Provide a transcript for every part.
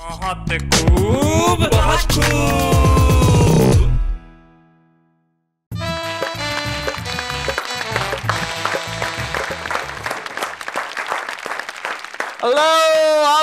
बहुत खूब बहुत खूब Hello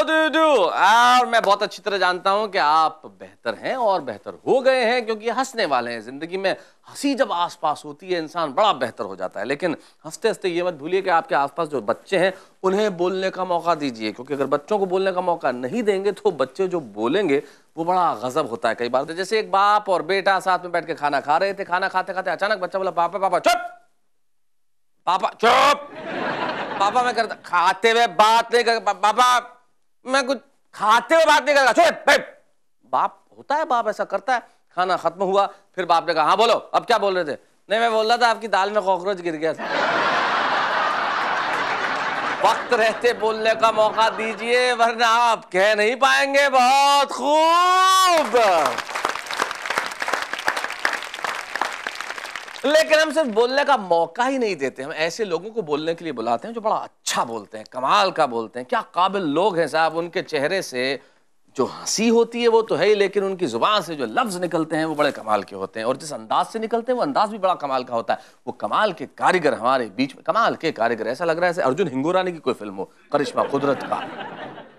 हाउ डू डू और मैं बहुत अच्छी तरह जानता हूं कि आप बेहतर हैं और बेहतर हो गए हैं क्योंकि हंसने वाले हैं जिंदगी में हंसी जब आसपास होती है इंसान बड़ा बेहतर हो जाता है लेकिन हंसते हंसते ये मत भूलिए कि आपके आसपास जो बच्चे हैं उन्हें बोलने का मौका दीजिए क्योंकि अगर बच्चों को बोलने का मौका नहीं देंगे तो बच्चे जो बोलेंगे वो बड़ा गजब होता है कई बार तो जैसे एक बाप और बेटा साथ में बैठ के खाना खा रहे थे खाना खाते खाते अचानक बच्चा बोला पापा पापा चुप पापा चुप पापा मैं करता खाते हुए बात नहीं कर पापा मैं कुछ खाते हुए बात नहीं करता छोड़ बाप होता है बाप ऐसा करता है खाना खत्म हुआ फिर बाप ने कहा हाँ बोलो अब क्या बोल रहे थे नहीं मैं बोल रहा था आपकी दाल में कॉकरोच गिर गया था वक्त रहते बोलने का मौका दीजिए वरना आप कह नहीं पाएंगे बहुत खूब लेकिन हम सिर्फ बोलने का मौका ही नहीं देते हम ऐसे लोगों को बोलने के लिए बुलाते हैं जो बड़ा अच्छा बोलते हैं कमाल का बोलते हैं क्या काबिल लोग हैं साहब उनके चेहरे से जो हंसी होती है वो तो है ही लेकिन उनकी ज़ुबान से जो लफ्ज़ निकलते हैं वो बड़े कमाल के होते हैं और जिस अंदाज से निकलते हैं वो अंदाज भी बड़ा कमाल का होता है वो कमाल के कारीगर हमारे बीच में कमाल के कारीगर ऐसा लग रहा है ऐसे अर्जुन हिंगोरानी की कोई फिल्म हो करिश्मा कुदरत का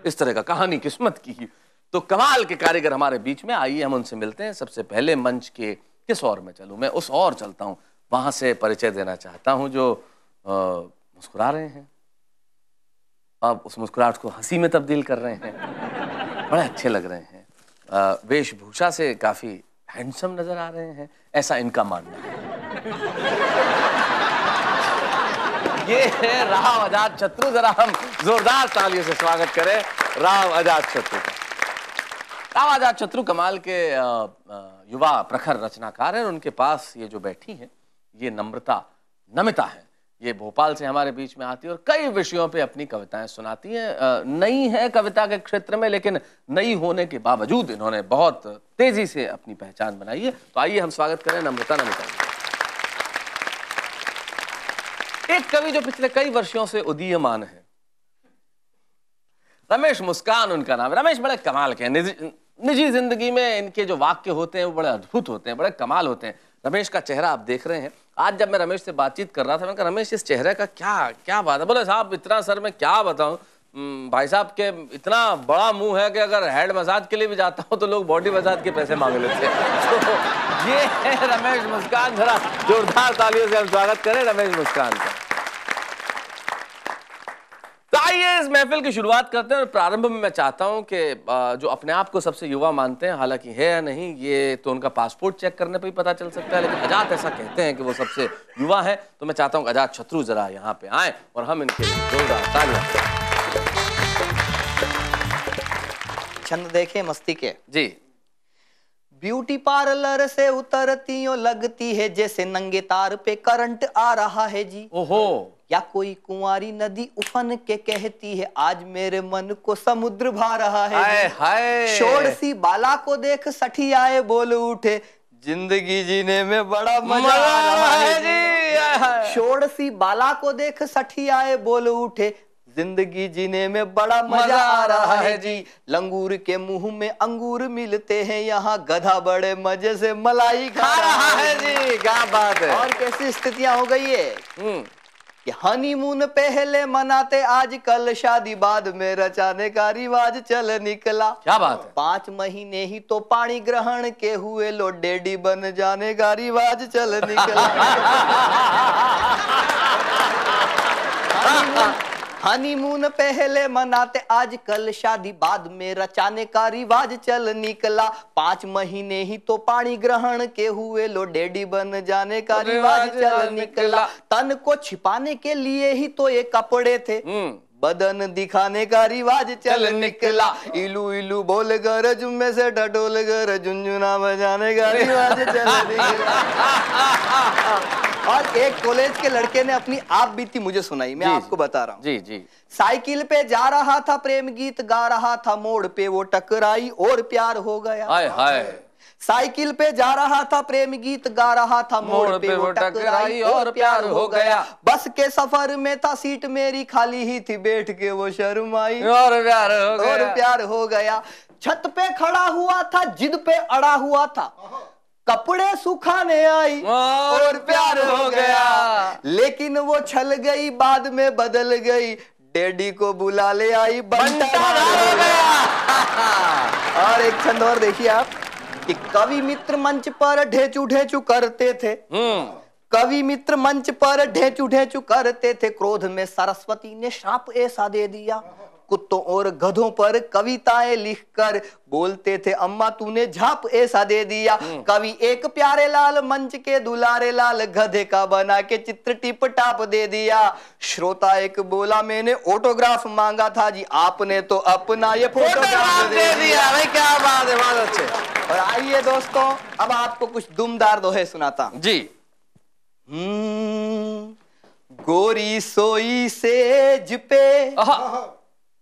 इस तरह का कहानी किस्मत की तो कमाल के कारीगर हमारे बीच में आइए हम उनसे मिलते हैं सबसे पहले मंच के किस और में चलूँ मैं उस और चलता हूँ वहाँ से परिचय देना चाहता हूँ जो मुस्कुरा रहे हैं अब उस मुस्कुराहट को हंसी में तब्दील कर रहे हैं बड़े अच्छे लग रहे हैं वेशभूषा से काफ़ी हैंडसम नज़र आ रहे हैं ऐसा इनका मानना है ये है राव आजाद शत्रु जरा हम जोरदार तालियों से स्वागत करें राव आजाद शत्रु का आजाद शत्रु कमाल के युवा प्रखर रचनाकार हैं उनके पास ये जो बैठी हैं ये नम्रता नमिता है ये भोपाल से हमारे बीच में आती है और कई विषयों पे अपनी कविताएं सुनाती हैं नई है कविता के क्षेत्र में लेकिन नई होने के बावजूद इन्होंने बहुत तेजी से अपनी पहचान बनाई है तो आइए हम स्वागत करें नम्रता नमिता एक कवि जो पिछले कई वर्षों से उदीयमान है रमेश मुस्कान उनका नाम रमेश बड़े कमाल के हैं निजी जिंदगी में इनके जो वाक्य होते हैं वो बड़े अद्भुत होते हैं बड़े कमाल होते हैं रमेश का चेहरा आप देख रहे हैं आज जब मैं रमेश से बातचीत कर रहा था मैंने कहा रमेश इस चेहरे का क्या क्या बात है बोले साहब इतना सर मैं क्या बताऊँ भाई साहब के इतना बड़ा मुंह है कि अगर हेड मसाज के लिए भी जाता हूँ तो लोग बॉडी मसाज के पैसे मांग लेते हैं तो ये है रमेश मुस्कान जरा जोरदार तालियों से हम स्वागत करें रमेश मुस्कान का इस महफिल की शुरुआत करते हैं और प्रारंभ में मैं चाहता हूं कि जो अपने आप को सबसे युवा मानते हैं हालांकि है या नहीं ये तो उनका पासपोर्ट चेक करने पर ही पता चल सकता है लेकिन आजाद ऐसा कहते हैं कि वो सबसे युवा है तो मैं चाहता हूं आजाद शत्रु जरा यहाँ पे आए और हम इनके छंद देखे मस्ती के जी ब्यूटी पार्लर से उतरती लगती है जैसे नंगे तार पे करंट आ रहा है जी ओहो या कोई कुंवारी नदी उफन के कहती है आज मेरे मन को समुद्र भा रहा है हाय हाय शोर सी बाला को देख सठी आए बोल उठे जिंदगी जीने में बड़ा मजा आ रहा है जी शोर सी बाला को देख सठी आए बोल उठे जिंदगी जीने में बड़ा मजा आ रहा है जी लंगूर के मुंह में अंगूर मिलते हैं यहाँ गधा बड़े मजे से मलाई खा रहा है जी क्या बात है और कैसी स्थितियां हो गई है हम्म। कि हनीमून पहले मनाते आज कल शादी बाद में रचाने का रिवाज चल निकला क्या बात है पांच महीने ही तो पानी ग्रहण के हुए लो डेडी बन जाने का रिवाज चल निकला हनीमून पहले मनाते आज कल शादी बाद में रचाने का रिवाज चल निकला पांच महीने ही तो पानी ग्रहण के हुए लो डेडी बन जाने का रिवाज चल निकला तन को छिपाने के लिए ही तो ये कपड़े थे हम्म। बदन दिखाने का रिवाज चल निकला इलू इलू बोल कर जुम्मे से डटोल कर झुंझुना बजाने का रिवाज चल निकला और एक कॉलेज के लड़के ने अपनी आप बीती मुझे सुनाई मैं आपको बता रहा हूँ जी जी साइकिल पे जा रहा था प्रेम गीत गा रहा था मोड़ पे वो टकराई और प्यार हो गया हाय हाय साइकिल पे जा रहा था प्रेम गीत गा रहा था मोड़, पे, पे वो टकराई और प्यार हो गया बस के सफर में था सीट मेरी खाली ही थी बैठ के वो शर्माई और प्यार हो गया और प्यार हो गया छत पे खड़ा हुआ था जिद पे अड़ा हुआ था कपड़े सुखाने आई और प्यार हो गया लेकिन वो छल गई बाद में बदल गई डेडी को बुला ले आई बंटा हो गया और एक छंद और देखिए आप कि कवि मित्र मंच पर ढेचू ढेचू करते थे हम्म। कवि मित्र मंच पर ढेचू ढेचू करते थे क्रोध में सरस्वती ने श्राप ऐसा दे दिया कुत्तों और गधों पर कविताएं लिखकर बोलते थे अम्मा तूने झाप ऐसा दे दिया हम्म। कवि एक प्यारे लाल मंच के दुलारे लाल गधे का बना के चित्र टिप टाप दे दिया श्रोता एक बोला मैंने ऑटोग्राफ मांगा था जी आपने तो अपना ये फोटोग्राफ दे, दे दिया भाई क्या बात है बहुत अच्छे और आइए दोस्तों अब आपको कुछ दुमदार दोहे सुनाता जी हम्म, गोरी सोई सेज पे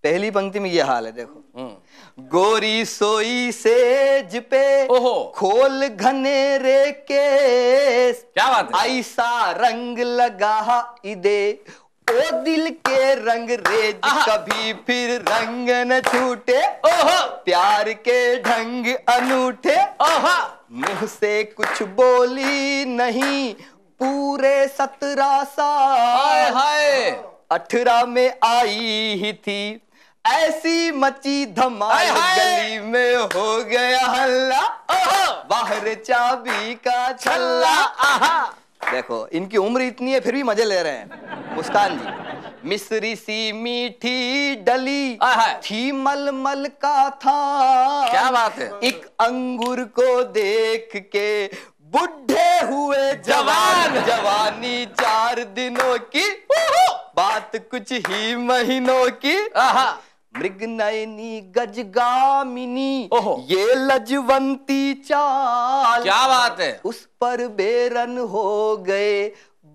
पहली पंक्ति में ये हाल है देखो हम्म। गोरी सोई सेज पे ओहो खोल घने रे के क्या बात है ऐसा रंग लगा इदे ओ दिल के रंग रेज कभी फिर रंग न छूटे ओहो प्यार के ढंग अनूठे ओहो मुंह से कुछ बोली नहीं पूरे सत्रह साल हाय हाय अठारह में आई ही थी ऐसी मची धमाल गली में हो गया हल्ला बाहर चाबी का छल्ला देखो इनकी उम्र इतनी है फिर भी मजे ले रहे हैं मुस्कान जी मिस्री सी मीठी डली थी मल मल का था क्या बात है एक अंगूर को देख के बुढ़े हुए जवान जवानी चार दिनों की बात कुछ ही महीनों की आहा मृगनयनी गजगामिनी ये लजवंती चाल क्या बात है उस पर बेरन हो गए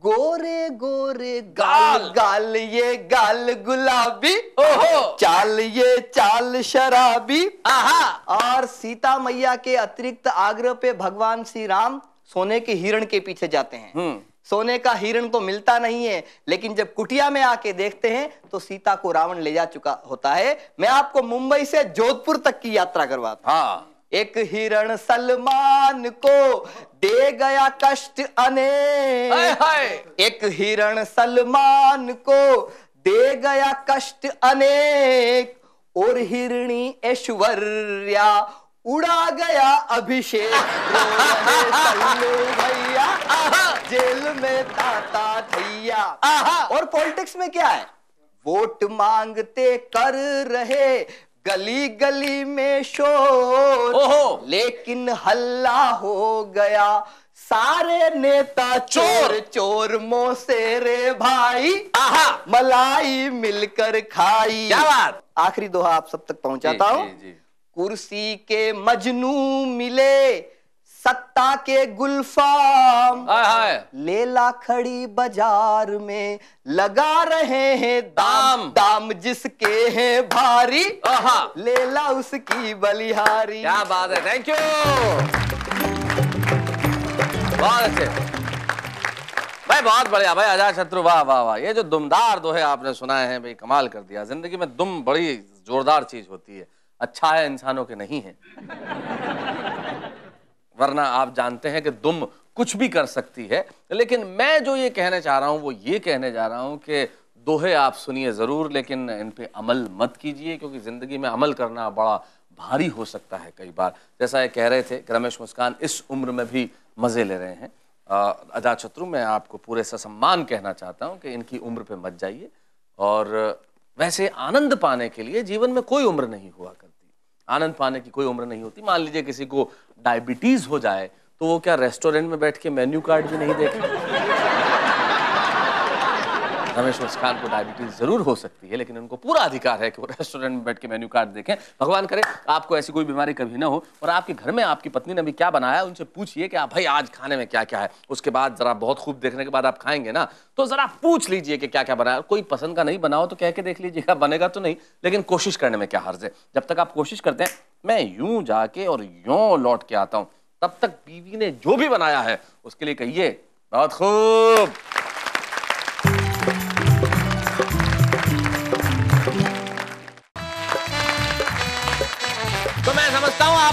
गोरे गोरे गाल गाल ये गाल गुलाबी ओहो चाल ये चाल शराबी आहा और सीता मैया के अतिरिक्त आग्रह पे भगवान श्री राम सोने के हिरण के पीछे जाते हैं हम्म। सोने का हिरण तो मिलता नहीं है लेकिन जब कुटिया में आके देखते हैं तो सीता को रावण ले जा चुका होता है मैं आपको मुंबई से जोधपुर तक की यात्रा करवाता हाँ एक हिरण सलमान को दे गया कष्ट अनेक हाय हाय एक हिरण सलमान को दे गया कष्ट अनेक और हिरणी ऐश्वर्या उड़ा गया अभिषेक भैया जेल में ताता भैया और पॉलिटिक्स में क्या है वोट मांगते कर रहे गली गली में शोर लेकिन हल्ला हो गया सारे नेता चोर चोर मोसे रे भाई आहा मलाई मिलकर खाई आखिरी दोहा आप सब तक पहुंचाता हूँ कुर्सी के मजनू मिले सत्ता के गुलफाम लेला खड़ी बाजार में लगा रहे हैं दाम दाम जिसके हैं भारी लेला उसकी बलिहारी क्या बात है थैंक यू बहुत अच्छे भाई बहुत बढ़िया भाई अजात शत्रु वाह वाह वाह ये जो दुमदार दोहे आपने सुनाए हैं भाई कमाल कर दिया जिंदगी में दुम बड़ी जोरदार चीज होती है अच्छा है इंसानों के नहीं है वरना आप जानते हैं कि दुम कुछ भी कर सकती है लेकिन मैं जो ये कहने चाह रहा हूँ वो ये कहने जा रहा हूँ कि दोहे आप सुनिए ज़रूर लेकिन इन पे अमल मत कीजिए क्योंकि ज़िंदगी में अमल करना बड़ा भारी हो सकता है कई बार जैसा ये कह रहे थे कि रमेश मुस्कान इस उम्र में भी मज़े ले रहे हैं अजा शत्रु मैं आपको पूरे ससम्मान कहना चाहता हूँ कि इनकी उम्र पे मत जाइए और वैसे आनंद पाने के लिए जीवन में कोई उम्र नहीं हुआ कर आनंद पाने की कोई उम्र नहीं होती मान लीजिए किसी को डायबिटीज़ हो जाए तो वो क्या रेस्टोरेंट में बैठ के मेन्यू कार्ड भी नहीं देखेगा रमेश मुस्कान को डायबिटीज जरूर हो सकती है लेकिन उनको पूरा अधिकार है कि वो रेस्टोरेंट में बैठ के मेन्यू कार्ड देखें भगवान करे आपको ऐसी कोई बीमारी कभी ना हो और आपके घर में आपकी पत्नी ने भी क्या बनाया उनसे पूछिए कि आप भाई आज खाने में क्या क्या है उसके बाद जरा बहुत खूब देखने के बाद आप खाएंगे ना तो जरा पूछ लीजिए कि क्या क्या बनाया कोई पसंद का नहीं बनाओ तो कह के देख लीजिएगा बनेगा तो नहीं लेकिन कोशिश करने में क्या हर्ज है जब तक आप कोशिश करते हैं मैं यूं जाके और यूं लौट के आता हूं तब तक बीवी ने जो भी बनाया है उसके लिए कहिए बहुत खूब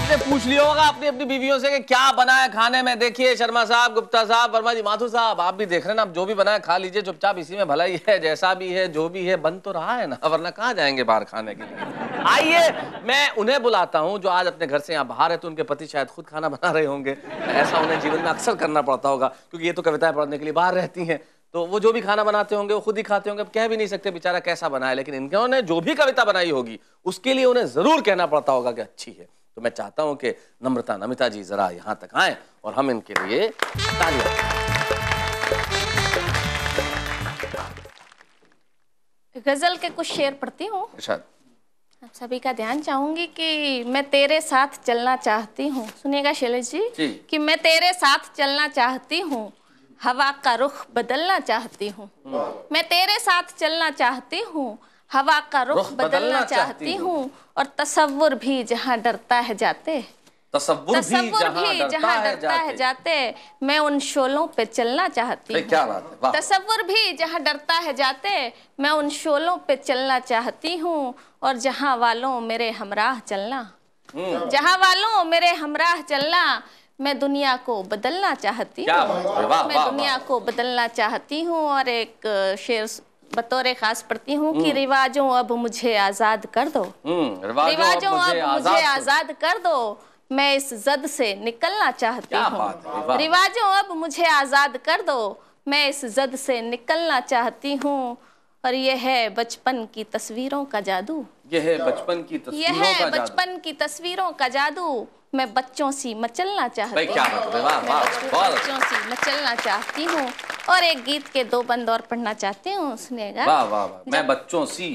आपने पूछ लिया होगा अपनी अपनी बीवियों से कि क्या बनाया खाने में देखिए शर्मा साहब गुप्ता साहब वर्मा जी माथुर साहब आप भी देख रहे हैं ना आप जो भी बनाया खा लीजिए चुपचाप इसी में भला ही है जैसा भी है जो भी है बन तो रहा है ना वरना कहाँ जाएंगे बाहर खाने के लिए आइए मैं उन्हें बुलाता हूँ जो आज अपने घर से यहाँ बाहर है तो उनके पति शायद खुद खाना बना रहे होंगे ऐसा उन्हें जीवन में अक्सर करना पड़ता होगा क्योंकि ये तो कविताएं पढ़ने के लिए बाहर रहती हैं तो वो जो भी खाना बनाते होंगे वो खुद ही खाते होंगे अब कह भी नहीं सकते बेचारा कैसा बनाए लेकिन इन्होंने जो भी कविता बनाई होगी उसके लिए उन्हें जरूर कहना पड़ता होगा कि अच्छी है तो मैं चाहता हूं कि नम्रता नमिता जी जरा यहां तक आए और हम इनके लिए तालियां गजल के कुछ शेर पढ़ती हूँ सभी का ध्यान चाहूंगी कि मैं तेरे साथ चलना चाहती हूँ सुनिएगा शैलेश जी, जी कि मैं तेरे साथ चलना चाहती हूँ हवा का रुख बदलना चाहती हूँ मैं तेरे साथ चलना चाहती हूँ हवा का रुख बदलना, बदलना चाहती हूँ और तस्वुर भी जहाँ डरता है जाते तस्वुर भी जहाँ डरता है जाते मैं उन शोलों पे चलना चाहती हूँ तस्वुर भी जहाँ डरता है जाते मैं उन शोलों पे चलना चाहती हूँ और जहाँ वालों मेरे हमराह चलना हम्म। जहाँ वालों मेरे हमराह चलना मैं दुनिया को बदलना चाहती हूँ मैं दुनिया को बदलना चाहती हूँ और एक शेर बतौर खास पढ़ती हूँ कि हम्म। रिवाजों अब मुझे आजाद कर दो हम्म, रिवाजों अब मुझे आजाद कर दो मैं इस जद से निकलना चाहती हूँ रिवाजों अब मुझे आजाद कर दो मैं इस जद से निकलना चाहती हूँ और यह है बचपन की तस्वीरों का जादू यह है बचपन की तस्वीरों यह है बचपन की तस्वीरों का जादू मैं बच्चों से मचलना चाहती हूँ बच्चों अच्छा। से मचलना चाहती हूँ और एक गीत के दो बंद और पढ़ना चाहते हूँ सुनेगा वाह वाह वाह मैं बच्चों से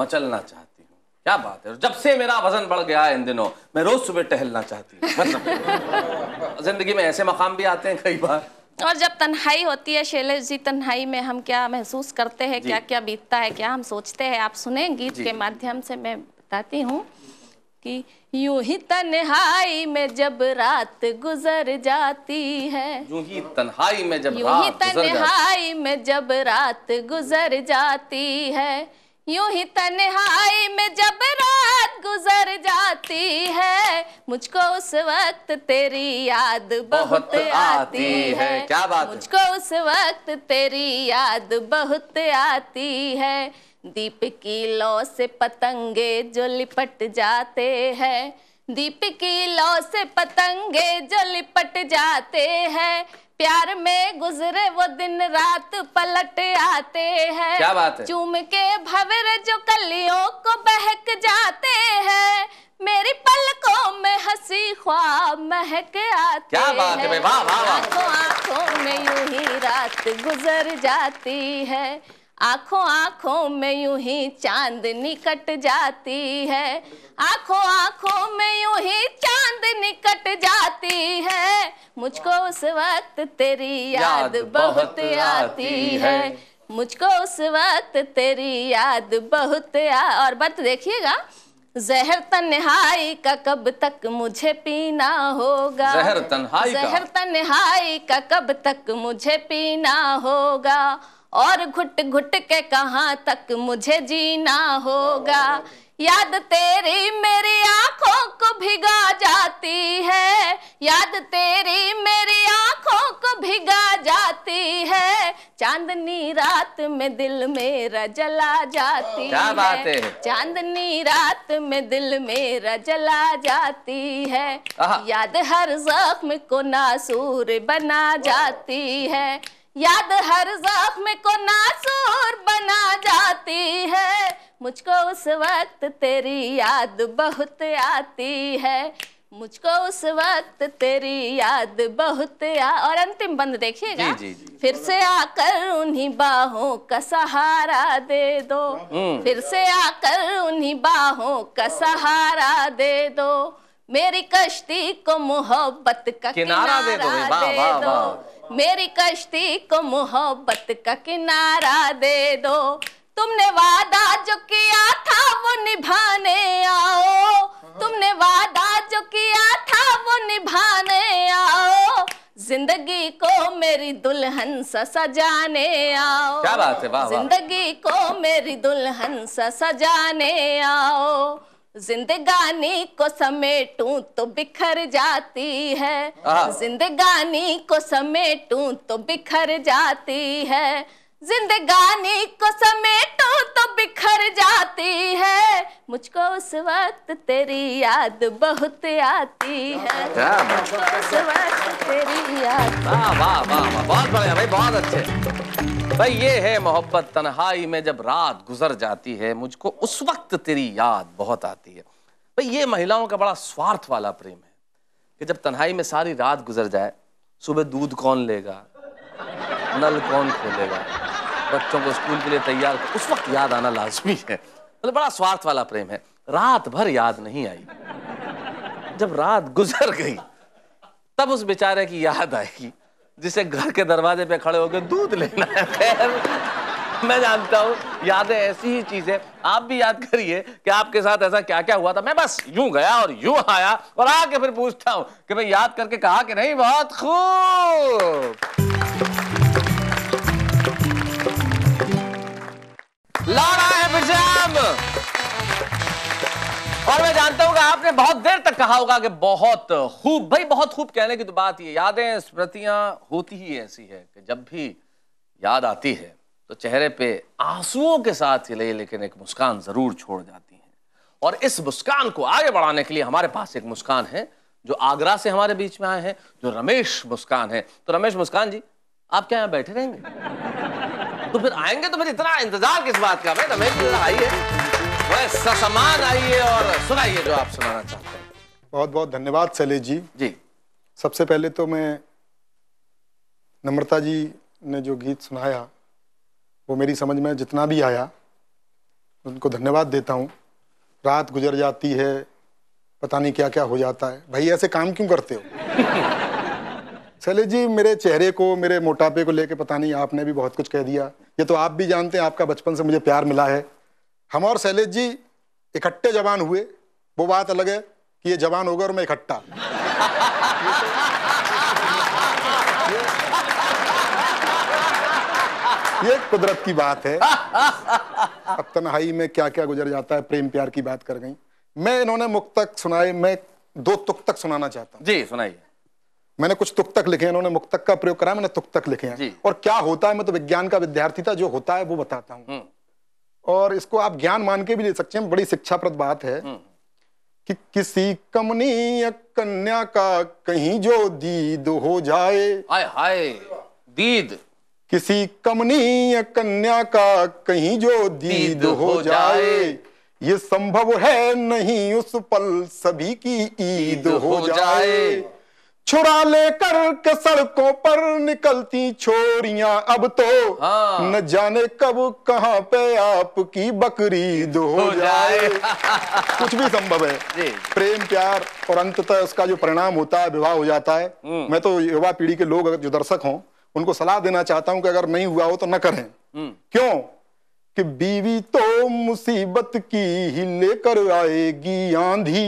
मचलना चाहती हूँ क्या बात है जब से मेरा वजन बढ़ गया है इन दिनों मैं रोज सुबह टहलना चाहती हूँ मतलब, जिंदगी में ऐसे मकाम भी आते हैं कई बार और जब तन्हाई होती है शैलेश जी तन्हाई में हम क्या महसूस करते हैं क्या क्या बीतता है क्या हम सोचते हैं आप सुने गीत के माध्यम से मैं बताती हूँ कि यूं ही तन्हाई में जब रात गुजर जाती है यूं ही तन्हाई में जब यूं ही में जब रात गुजर जाती है यूं ही तन्हाई में जब रात गुजर जाती है मुझको उस वक्त तेरी याद बहुत आती है क्या बात मुझको उस वक्त तेरी याद बहुत आती है दीप की लो से पतंगे जो लिपट जाते हैं दीप की लो से पतंगे जो लिपट जाते हैं प्यार में गुजरे वो दिन रात पलट आते हैं क्या बात है चूम के भवर जो कलियों को बहक जाते हैं मेरी पलकों में हंसी ख्वाब महक आते क्या बात है, है वाह वाह आंखों आंखों में यूं ही रात गुजर जाती है आंखों आंखों में यूं ही चांदनी कट जाती है आंखों आंखों में यूं ही चांदनी कट जाती है मुझको उस वक्त तेरी याद बहुत आती है मुझको उस वक्त तेरी याद बहुत आ और बर्थ देखिएगा जहर तन्हाई का कब तक मुझे पीना होगा जहर तन्हाई का जहर तन्हाई का कब तक मुझे पीना होगा और घुट घुट के कहा तक मुझे जीना होगा याद तेरी मेरी आंखों को भिगा जाती है याद तेरी मेरी आंखों को भिगा जाती है चांदनी रात में दिल मेरा जला जाती क्या है बात है चांदनी रात में दिल मेरा जला जाती है याद हर जख्म को नासूर बना जाती है याद हर जख्म को नासूर बना जाती है मुझको उस वक्त तेरी याद बहुत आती है मुझको उस वक्त तेरी याद बहुत या और अंतिम बंद देखिएगा फिर से आकर उन्हीं बाहों का सहारा दे दो हम्म। फिर से आकर उन्हीं बाहों का सहारा दे दो मेरी कश्ती को मोहब्बत का किनारा, किनारा दे दो, दे दो। मेरी कश्ती को मोहब्बत का किनारा दे दो तुमने वादा जो किया था वो निभाने आओ तुमने वादा जो किया था वो निभाने आओ जिंदगी को मेरी दुल्हन सा सजाने आओ क्या बात है जिंदगी को मेरी दुल्हन सा सजाने आओ जिंदगानी को समेटूं तो बिखर जाती है जिंदगानी को समेटूं तो बिखर जाती है जिंदगानी को समेटूं तो बिखर जाती है मुझको उस वक्त तेरी याद बहुत आती है उस वक्त तेरी याद वाह वाह वाह बहुत बढ़िया भाई बहुत अच्छे भाई ये है मोहब्बत तन्हाई में जब रात गुजर जाती है मुझको उस वक्त तेरी याद बहुत आती है भाई ये महिलाओं का बड़ा स्वार्थ वाला प्रेम है कि जब तन्हाई में सारी रात गुजर जाए सुबह दूध कौन लेगा नल कौन खोलेगा बच्चों को स्कूल के लिए तैयार उस वक्त याद आना लाजमी है मतलब बड़ा स्वार्थ वाला प्रेम है रात भर याद नहीं आई जब रात गुजर गई तब उस बेचारे की याद आएगी जिसे घर के दरवाजे पे खड़े होकर दूध लेना है खैर मैं जानता हूँ यादें ऐसी ही चीजें आप भी याद करिए कि आपके साथ ऐसा क्या क्या हुआ था मैं बस यूं गया और यूं आया और आके फिर पूछता हूँ कि मैं याद करके कहा कि नहीं बहुत खूब जानता हूँ आपने बहुत देर तक कहा होगा कि बहुत खूब भाई बहुत खूब कहने की तो बात ये यादें स्मृतियां होती ही ऐसी है कि जब भी याद आती है तो चेहरे पे आंसुओं के साथ ही ले लेकिन एक मुस्कान जरूर छोड़ जाती है और इस मुस्कान को आगे बढ़ाने के लिए हमारे पास एक मुस्कान है जो आगरा से हमारे बीच में आए हैं जो रमेश मुस्कान है तो रमेश मुस्कान जी आप क्या यहाँ बैठे रहेंगे तो फिर आएंगे तो फिर इतना इंतजार किस बात का भाई रमेश आइए बस आइए और सुनाइए जो आप सुनाना चाहते हैं बहुत बहुत धन्यवाद शैलेश जी जी सबसे पहले तो मैं नम्रता जी ने जो गीत सुनाया वो मेरी समझ में जितना भी आया उनको धन्यवाद देता हूँ रात गुजर जाती है पता नहीं क्या क्या हो जाता है भाई ऐसे काम क्यों करते हो शैलेश जी मेरे चेहरे को मेरे मोटापे को लेके पता नहीं आपने भी बहुत कुछ कह दिया ये तो आप भी जानते हैं आपका बचपन से मुझे प्यार मिला है हम और शैलेश जी इकट्ठे जवान हुए वो बात अलग है कि ये जवान होगा और मैं इकट्ठा ये कुदरत की बात है अब तनहाई में क्या क्या गुजर जाता है प्रेम प्यार की बात कर गई मैं इन्होंने मुख तक सुनाए मैं दो तुक तक सुनाना चाहता हूँ जी सुनाइए मैंने कुछ तुक तक लिखे हैं इन्होंने मुख तक का प्रयोग करा मैंने तुक तक लिखे हैं और क्या होता है मैं तो विज्ञान का विद्यार्थी था जो होता है वो बताता हूँ हम्म। और इसको आप ज्ञान मान के भी ले सकते हैं बड़ी शिक्षाप्रद बात है हम्म। कि किसी या कन्या का कहीं जो दीद हो जाए हाय हाय दीद किसी या कन्या का कहीं जो दीद, दीद हो जाए ये संभव है नहीं उस पल सभी की ईद हो जाए। छुरा लेकर के सड़कों पर निकलती छोरियां अब तो हाँ। न जाने कब कहां पे आपकी दो हो जाए कुछ भी संभव है प्रेम प्यार और अंततः उसका जो परिणाम होता है विवाह हो जाता है हम्म। मैं तो युवा पीढ़ी के लोग जो दर्शक हों उनको सलाह देना चाहता हूं कि अगर नहीं हुआ हो तो न करें हम्म। क्यों कि बीवी तो मुसीबत की ही लेकर आएगी आंधी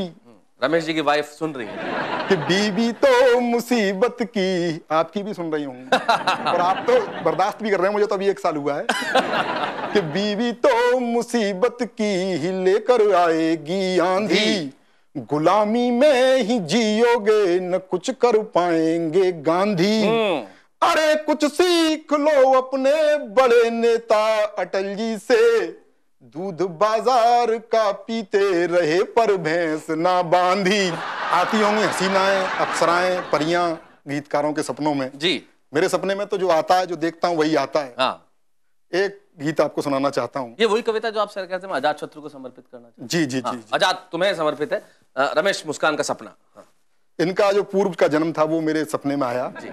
रमेश जी की वाइफ सुन रही है कि बीबी तो मुसीबत की आपकी भी सुन रही हूँ और आप तो बर्दाश्त भी कर रहे हैं मुझे तो अभी एक साल हुआ है कि बीवी तो मुसीबत की ही लेकर आएगी आंधी गुलामी में ही जियोगे न कुछ कर पाएंगे गांधी हम्म। अरे कुछ सीख लो अपने बड़े नेता अटल जी से दूध बाजार का पीते रहे पर भैंस ना बांधी आती होंगी हसीनाएं अप्सराएं परियां गीतकारों के सपनों में जी मेरे सपने में तो जो आता है जो देखता हूँ वही आता है हाँ एक गीत आपको सुनाना चाहता हूँ ये वही कविता जो आप सर कहते हैं आजाद शत्रु को समर्पित करना जी जी हाँ, जी, जी आजाद तुम्हें समर्पित है रमेश मुस्कान का सपना हाँ। इनका जो पूर्व का जन्म था वो मेरे सपने में आया जी।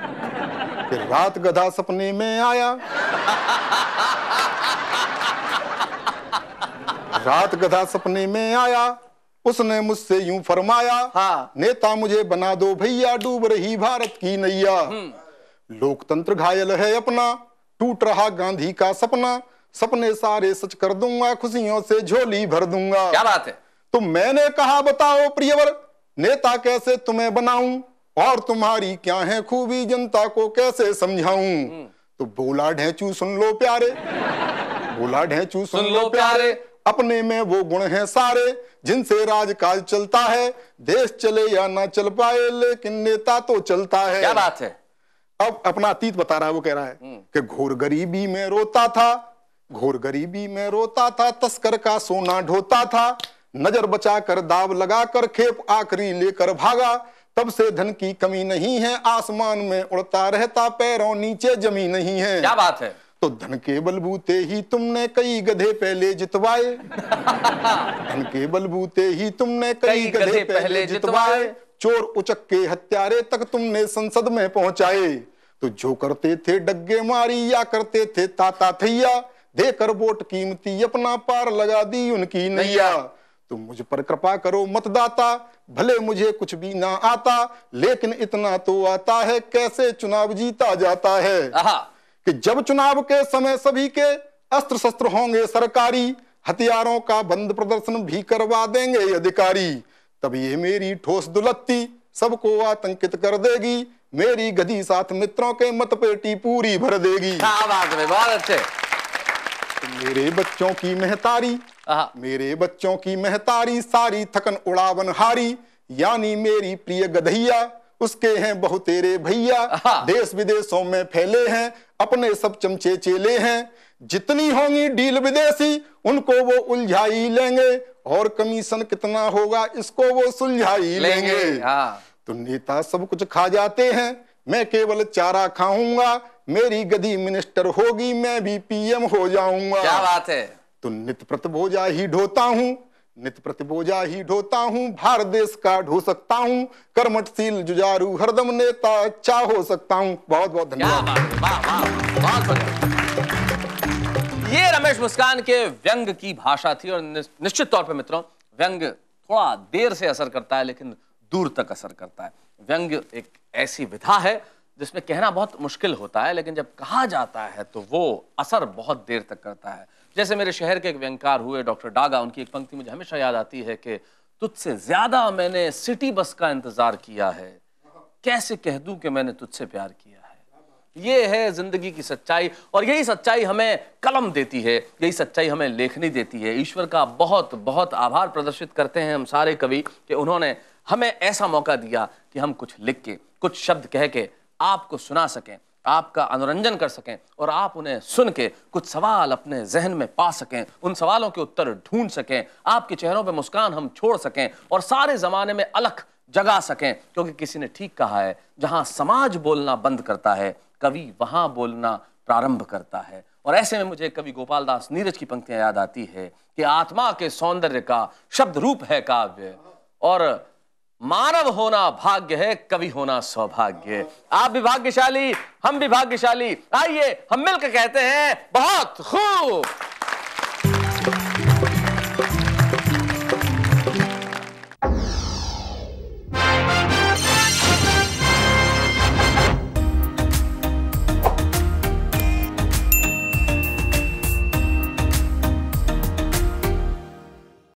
फिर रात गधा सपने में आया रात गधा सपने में आया उसने मुझसे यूं फरमाया हाँ। नेता मुझे बना दो भैया डूब रही भारत की नैया हम्म। लोकतंत्र घायल है अपना टूट रहा गांधी का सपना सपने सारे सच कर दूंगा खुशियों से झोली भर दूंगा क्या बात है तो मैंने कहा बताओ प्रियवर नेता कैसे तुम्हें बनाऊं और तुम्हारी क्या है खूबी जनता को कैसे समझाऊं हम्म। तो बोला ढेंचू सुन लो प्यारे बोला ढेंचू सुन, सुन लो प्यारे अपने में वो गुण हैं सारे जिनसे काज चलता है देश चले या ना चल पाए लेकिन नेता तो चलता है क्या बात है अब अपना अतीत बता रहा है वो कह रहा है हम्म। कि घोर गरीबी में रोता था घोर गरीबी में रोता था तस्कर का सोना ढोता था नजर बचा कर दाव लगा कर खेप आखिरी लेकर भागा तब से धन की कमी नहीं है आसमान में उड़ता रहता पैरों नीचे जमी नहीं है क्या बात है तो धन के बलबूते ही तुमने कई गधे पहले जितवाए धन के बलबूते ही तुमने कई गधे, पहले जितवाए चोर उचक के हत्यारे तक तुमने संसद में पहुंचाए तो जो करते थे डग्गे मारी या करते थे ताता थैया देकर वोट कीमती अपना पार लगा दी उनकी नैया तुम मुझ पर कृपा करो मतदाता भले मुझे कुछ भी ना आता लेकिन इतना तो आता है कैसे चुनाव जीता जाता है कि जब चुनाव के समय सभी के अस्त्र शस्त्र होंगे सरकारी हथियारों का बंद प्रदर्शन भी करवा देंगे अधिकारी तब ये मेरी ठोस दुलत्ती सबको आतंकित कर देगी मेरी गधी साथ मित्रों के मतपेटी पूरी भर देगी बात बहुत अच्छे तो मेरे बच्चों की महतारी हाँ। मेरे बच्चों की महतारी सारी थकन उड़ावन हारी यानी मेरी प्रिय गधैया उसके हैं बहुतेरे भैया हाँ। देश विदेशों में फैले हैं अपने सब चमचे चेले हैं जितनी होंगी डील विदेशी उनको वो उलझा ही लेंगे और कमीशन कितना होगा इसको वो सुलझा ही लेंगे, लेंगे। हाँ। तो नेता सब कुछ खा जाते हैं मैं केवल चारा खाऊंगा मेरी गदी मिनिस्टर होगी मैं भी पीएम हो जाऊंगा क्या बात है तो नित प्रत बोझा ही ढोता हूँ नित प्रतिबोजा ही ढोता हूं भारत देश का ढो सकता हूं कर्मठशील जुजारू हरदम नेता अच्छा हो सकता हूं बहुत बहुत धन्यवाद ये रमेश मुस्कान के व्यंग की भाषा थी और निश्चित तौर पे मित्रों व्यंग थोड़ा देर से असर करता है लेकिन दूर तक असर करता है व्यंग एक ऐसी विधा है जिसमें कहना बहुत मुश्किल होता है लेकिन जब कहा जाता है तो वो असर बहुत देर तक करता है जैसे मेरे शहर के एक व्यंकार हुए डॉक्टर डागा उनकी एक पंक्ति मुझे हमेशा याद आती है कि तुझसे ज़्यादा मैंने सिटी बस का इंतज़ार किया है कैसे कह दूं कि मैंने तुझसे प्यार किया है ये है ज़िंदगी की सच्चाई और यही सच्चाई हमें कलम देती है यही सच्चाई हमें लेखनी देती है ईश्वर का बहुत बहुत आभार प्रदर्शित करते हैं हम सारे कवि कि उन्होंने हमें ऐसा मौका दिया कि हम कुछ लिख के कुछ शब्द कह के आपको सुना सकें आपका अनुरंजन कर सकें और आप उन्हें सुन के कुछ सवाल अपने जहन में पा सकें उन सवालों के उत्तर ढूंढ सकें आपके चेहरों पर मुस्कान हम छोड़ सकें और सारे ज़माने में अलख जगा सकें क्योंकि किसी ने ठीक कहा है जहाँ समाज बोलना बंद करता है कवि वहाँ बोलना प्रारंभ करता है और ऐसे में मुझे कवि गोपाल दास नीरज की पंक्तियाँ याद आती है कि आत्मा के सौंदर्य का शब्द रूप है काव्य और मानव होना भाग्य है कवि होना सौभाग्य है आप भी भाग्यशाली हम भी भाग्यशाली आइए हम मिलकर कहते हैं बहुत खूब